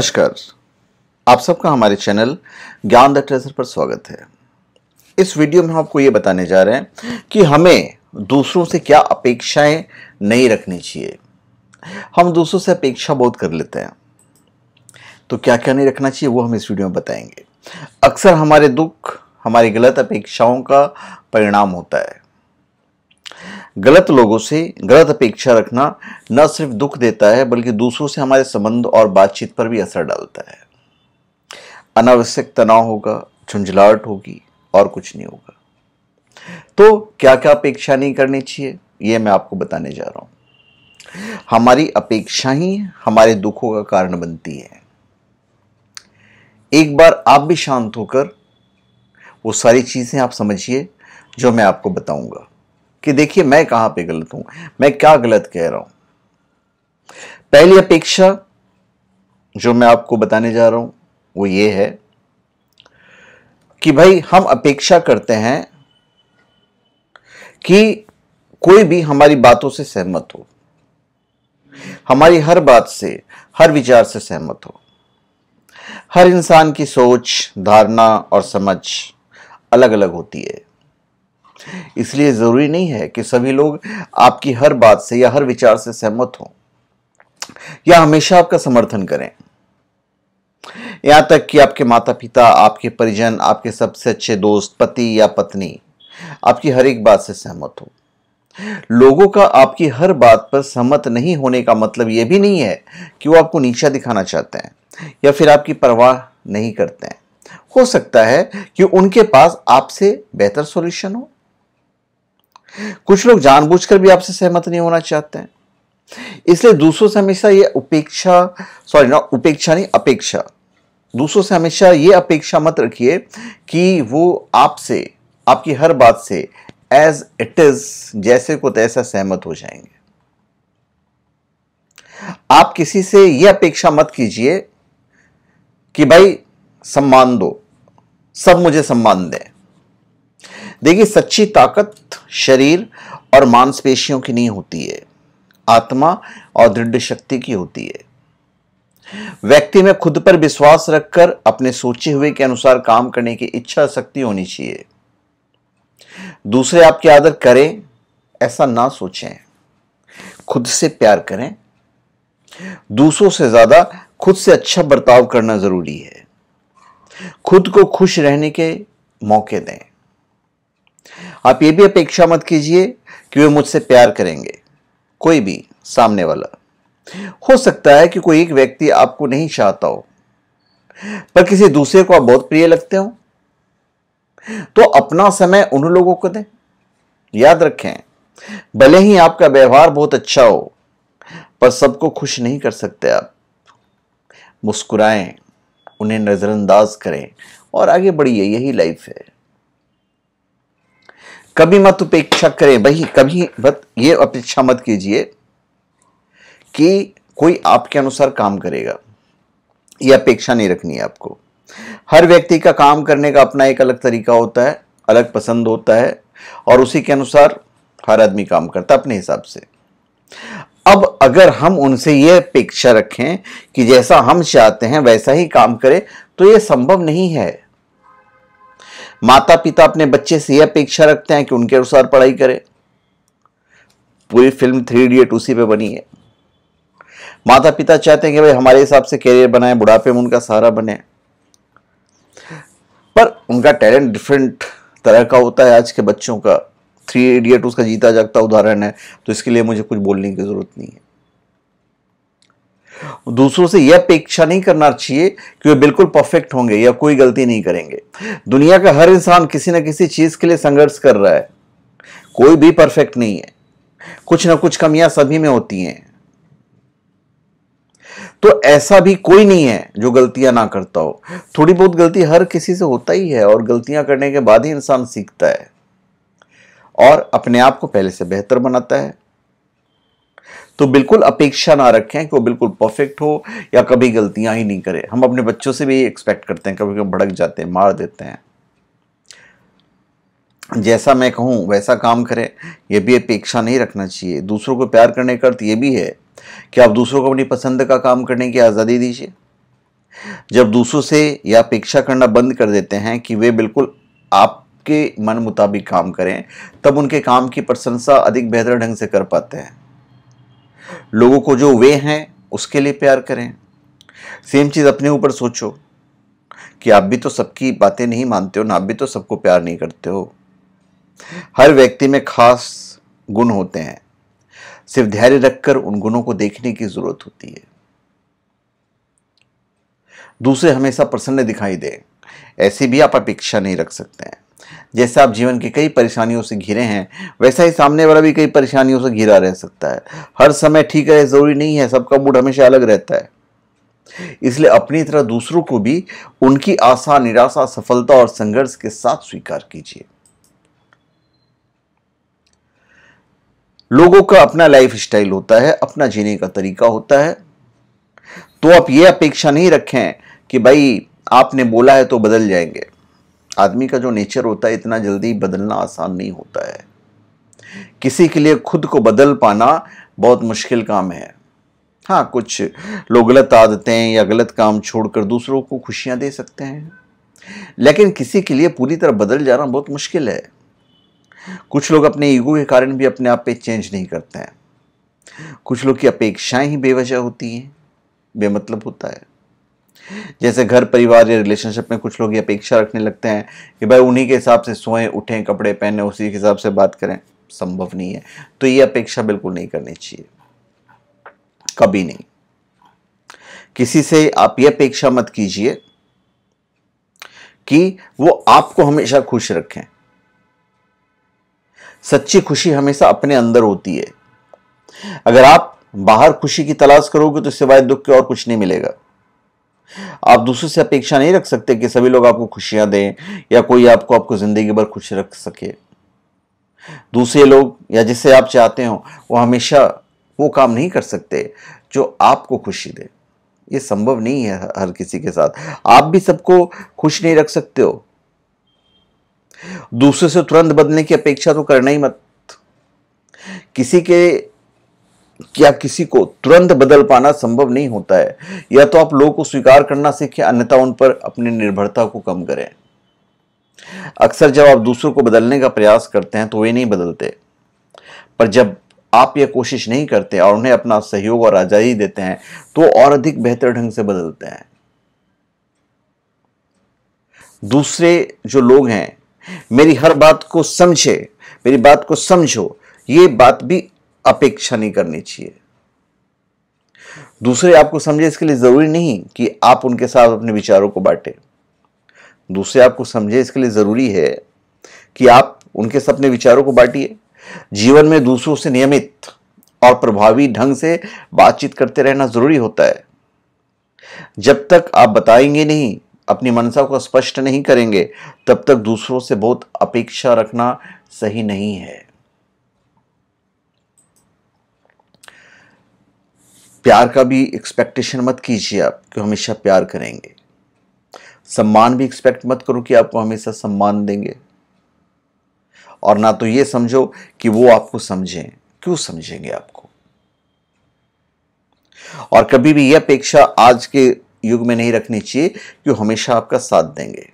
नमस्कार आप सबका हमारे चैनल ज्ञान द ट्रेजर पर स्वागत है इस वीडियो में हम आपको ये बताने जा रहे हैं कि हमें दूसरों से क्या अपेक्षाएं नहीं रखनी चाहिए हम दूसरों से अपेक्षा बहुत कर लेते हैं तो क्या क्या नहीं रखना चाहिए वो हम इस वीडियो में बताएंगे अक्सर हमारे दुख हमारी गलत अपेक्षाओं का परिणाम होता है गलत लोगों से गलत अपेक्षा रखना न सिर्फ दुख देता है बल्कि दूसरों से हमारे संबंध और बातचीत पर भी असर डालता है अनावश्यक तनाव होगा झुंझलाहट होगी और कुछ नहीं होगा तो क्या क्या अपेक्षा नहीं करनी चाहिए यह मैं आपको बताने जा रहा हूं हमारी अपेक्षा ही हमारे दुखों का कारण बनती है एक बार आप भी शांत होकर वो सारी चीज़ें आप समझिए जो मैं आपको बताऊंगा कि देखिए मैं कहां पे गलत हूं मैं क्या गलत कह रहा हूं पहली अपेक्षा जो मैं आपको बताने जा रहा हूं वो ये है कि भाई हम अपेक्षा करते हैं कि कोई भी हमारी बातों से सहमत हो हमारी हर बात से हर विचार से सहमत हो हर इंसान की सोच धारणा और समझ अलग अलग होती है इसलिए ज़रूरी नहीं है कि सभी लोग आपकी हर बात से या हर विचार से सहमत हों या हमेशा आपका समर्थन करें यहां तक कि आपके माता पिता आपके परिजन आपके सबसे अच्छे दोस्त पति या पत्नी आपकी हर एक बात से सहमत हो लोगों का आपकी हर बात पर सहमत नहीं होने का मतलब यह भी नहीं है कि वो आपको नीचा दिखाना चाहते हैं या फिर आपकी परवाह नहीं करते हैं हो सकता है कि उनके पास आपसे बेहतर सॉल्यूशन हो कुछ लोग जानबूझकर भी आपसे सहमत नहीं होना चाहते हैं इसलिए दूसरों से हमेशा ये उपेक्षा सॉरी ना उपेक्षा नहीं अपेक्षा दूसरों से हमेशा ये अपेक्षा मत रखिए कि वो आपसे आपकी हर बात से एज इट इज जैसे को तैसा सहमत हो जाएंगे आप किसी से ये अपेक्षा मत कीजिए कि भाई सम्मान दो सब मुझे सम्मान दें देखिए सच्ची ताकत शरीर और मांसपेशियों की नहीं होती है आत्मा और दृढ़ शक्ति की होती है व्यक्ति में खुद पर विश्वास रखकर अपने सोचे हुए के अनुसार काम करने की इच्छा शक्ति होनी चाहिए दूसरे आपकी आदर करें ऐसा ना सोचें खुद से प्यार करें दूसरों से ज्यादा खुद से अच्छा बर्ताव करना जरूरी है खुद को खुश रहने के मौके दें आप ये भी अपेक्षा मत कीजिए कि वे मुझसे प्यार करेंगे कोई भी सामने वाला हो सकता है कि कोई एक व्यक्ति आपको नहीं चाहता हो पर किसी दूसरे को आप बहुत प्रिय लगते हो तो अपना समय उन लोगों को दें याद रखें भले ही आपका व्यवहार बहुत अच्छा हो पर सबको खुश नहीं कर सकते आप मुस्कुराएं उन्हें नज़रअंदाज करें और आगे बढ़िए यही लाइफ है कभी मत उपेक्षा करें भाई कभी मत ये अपेक्षा मत कीजिए कि कोई आपके अनुसार काम करेगा ये अपेक्षा नहीं रखनी है आपको हर व्यक्ति का काम करने का अपना एक अलग तरीका होता है अलग पसंद होता है और उसी के अनुसार हर आदमी काम करता है अपने हिसाब से अब अगर हम उनसे ये अपेक्षा रखें कि जैसा हम चाहते हैं वैसा ही काम करें तो ये संभव नहीं है माता पिता अपने बच्चे से यह अपेक्षा रखते हैं कि उनके अनुसार पढ़ाई करें पूरी फिल्म थ्री इडियट उसी पे बनी है माता पिता चाहते हैं कि भाई हमारे हिसाब से करियर बनाए बुढ़ापे में उनका सहारा बने पर उनका टैलेंट डिफरेंट तरह का होता है आज के बच्चों का थ्री इडियट उसका जीता जागता उदाहरण है तो इसके लिए मुझे कुछ बोलने की ज़रूरत नहीं है दूसरों से यह अपेक्षा नहीं करना चाहिए कि वे बिल्कुल परफेक्ट होंगे या कोई गलती नहीं करेंगे दुनिया का हर इंसान किसी ना किसी चीज़ के लिए संघर्ष कर रहा है कोई भी परफेक्ट नहीं है कुछ ना कुछ कमियां सभी में होती हैं तो ऐसा भी कोई नहीं है जो गलतियां ना करता हो थोड़ी बहुत गलती हर किसी से होता ही है और गलतियां करने के बाद ही इंसान सीखता है और अपने आप को पहले से बेहतर बनाता है तो बिल्कुल अपेक्षा ना रखें कि वो बिल्कुल परफेक्ट हो या कभी गलतियां ही नहीं करे हम अपने बच्चों से भी एक्सपेक्ट करते हैं कभी कभी भड़क जाते हैं मार देते हैं जैसा मैं कहूँ वैसा काम करें यह भी अपेक्षा नहीं रखना चाहिए दूसरों को प्यार करने का अर्थ ये भी है कि आप दूसरों को अपनी पसंद का काम करने की आज़ादी दीजिए जब दूसरों से यह अपेक्षा करना बंद कर देते हैं कि वे बिल्कुल आपके मन मुताबिक काम करें तब उनके काम की प्रशंसा अधिक बेहतर ढंग से कर पाते हैं लोगों को जो वे हैं उसके लिए प्यार करें सेम चीज़ अपने ऊपर सोचो कि आप भी तो सबकी बातें नहीं मानते हो ना आप भी तो सबको प्यार नहीं करते हो हर व्यक्ति में खास गुण होते हैं सिर्फ धैर्य रखकर उन गुणों को देखने की जरूरत होती है दूसरे हमेशा प्रसन्न दिखाई दें ऐसी भी आप अपेक्षा नहीं रख सकते हैं जैसे आप जीवन की कई परेशानियों से घिरे हैं वैसा ही सामने वाला भी कई परेशानियों से घिरा रह सकता है हर समय ठीक है ज़रूरी नहीं है सबका मूड हमेशा अलग रहता है इसलिए अपनी तरह दूसरों को भी उनकी आशा निराशा सफलता और संघर्ष के साथ स्वीकार कीजिए लोगों का अपना लाइफ स्टाइल होता है अपना जीने का तरीका होता है तो आप यह अपेक्षा नहीं रखें कि भाई आपने बोला है तो बदल जाएंगे आदमी का जो नेचर होता है इतना जल्दी बदलना आसान नहीं होता है किसी के लिए खुद को बदल पाना बहुत मुश्किल काम है हाँ कुछ लोग गलत आदतें या गलत काम छोड़कर दूसरों को खुशियाँ दे सकते हैं लेकिन किसी के लिए पूरी तरह बदल जाना बहुत मुश्किल है कुछ लोग अपने ईगो के कारण भी अपने आप पे चेंज नहीं करते हैं कुछ लोग की अपेक्षाएं ही बेवजह होती हैं बेमतलब होता है जैसे घर परिवार या रिलेशनशिप में कुछ लोग ये अपेक्षा रखने लगते हैं कि भाई उन्हीं के हिसाब से सोएं उठें कपड़े पहने उसी के हिसाब से बात करें संभव नहीं है तो ये अपेक्षा बिल्कुल नहीं करनी चाहिए कभी नहीं किसी से आप ये अपेक्षा मत कीजिए कि वो आपको हमेशा खुश रखें सच्ची खुशी हमेशा अपने अंदर होती है अगर आप बाहर खुशी की तलाश करोगे तो सिवाय दुख के और कुछ नहीं मिलेगा आप दूसरों से अपेक्षा नहीं रख सकते कि सभी लोग आपको खुशियां दें या कोई आपको आपको ज़िंदगी भर खुश रख सके दूसरे लोग या जिसे आप चाहते हो वो हमेशा वो काम नहीं कर सकते जो आपको खुशी दे ये संभव नहीं है हर किसी के साथ आप भी सबको खुश नहीं रख सकते हो दूसरे से तुरंत बदलने की अपेक्षा तो करना ही मत किसी के क्या किसी को तुरंत बदल पाना संभव नहीं होता है या तो आप लोगों को स्वीकार करना सीखें अन्यथा उन पर अपनी निर्भरता को कम करें अक्सर जब आप दूसरों को बदलने का प्रयास करते हैं तो वे नहीं बदलते पर जब आप यह कोशिश नहीं करते और उन्हें अपना सहयोग और आज़ादी देते हैं तो और अधिक बेहतर ढंग से बदलते हैं दूसरे जो लोग हैं मेरी हर बात को समझे मेरी बात को समझो ये बात भी अपेक्षा नहीं करनी चाहिए दूसरे आपको समझे इसके लिए ज़रूरी नहीं कि आप उनके साथ अपने विचारों को बांटें दूसरे आपको समझे इसके लिए ज़रूरी है कि आप उनके साथ अपने विचारों को बांटिए जीवन में दूसरों से नियमित और प्रभावी ढंग से बातचीत करते रहना ज़रूरी होता है जब तक आप बताएंगे नहीं अपनी मनसा को स्पष्ट नहीं करेंगे तब तक दूसरों से बहुत अपेक्षा रखना सही नहीं है प्यार का भी एक्सपेक्टेशन मत कीजिए आप कि हमेशा प्यार करेंगे सम्मान भी एक्सपेक्ट मत करो कि आपको हमेशा सम्मान देंगे और ना तो ये समझो कि वो आपको समझें क्यों समझेंगे आपको और कभी भी ये अपेक्षा आज के युग में नहीं रखनी चाहिए कि वो हमेशा आपका साथ देंगे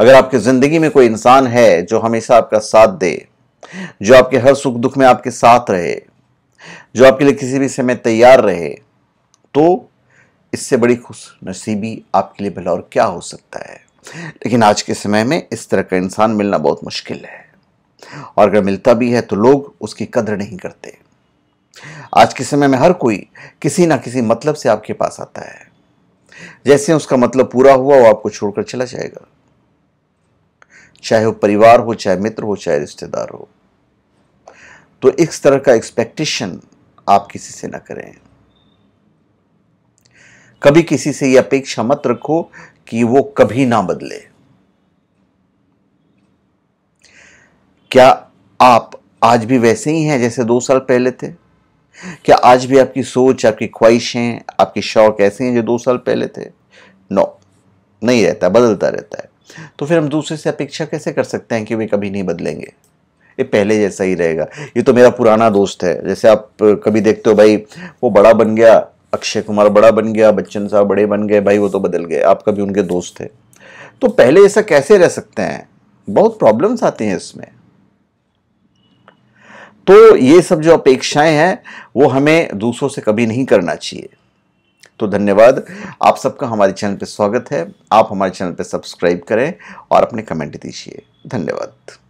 अगर आपकी ज़िंदगी में कोई इंसान है जो हमेशा आपका साथ दे जो आपके हर सुख दुख में आपके साथ रहे जो आपके लिए किसी भी समय तैयार रहे तो इससे बड़ी खुश नसीबी आपके लिए भला और क्या हो सकता है लेकिन आज के समय में इस तरह का इंसान मिलना बहुत मुश्किल है और अगर मिलता भी है तो लोग उसकी कदर नहीं करते आज के समय में हर कोई किसी ना किसी मतलब से आपके पास आता है जैसे उसका मतलब पूरा हुआ वो आपको छोड़कर चला जाएगा चाहे वो परिवार हो चाहे मित्र हो चाहे रिश्तेदार हो तो इस तरह का एक्सपेक्टेशन आप किसी से ना करें कभी किसी से यह अपेक्षा मत रखो कि वो कभी ना बदले क्या आप आज भी वैसे ही हैं जैसे दो साल पहले थे क्या आज भी आपकी सोच आपकी ख्वाहिशें आपके शौक ऐसे हैं जो दो साल पहले थे नो नहीं रहता बदलता रहता है तो फिर हम दूसरे से अपेक्षा कैसे कर सकते हैं कि वे कभी नहीं बदलेंगे ये पहले जैसा ही रहेगा ये तो मेरा पुराना दोस्त है जैसे आप कभी देखते हो भाई वो बड़ा बन गया अक्षय कुमार बड़ा बन गया बच्चन साहब बड़े बन गए भाई वो तो बदल गए आप कभी उनके दोस्त थे तो पहले ऐसा कैसे रह सकते हैं बहुत प्रॉब्लम्स आती हैं इसमें तो ये सब जो अपेक्षाएं हैं वो हमें दूसरों से कभी नहीं करना चाहिए तो धन्यवाद आप सबका हमारे चैनल पर स्वागत है आप हमारे चैनल पर सब्सक्राइब करें और अपने कमेंट दीजिए धन्यवाद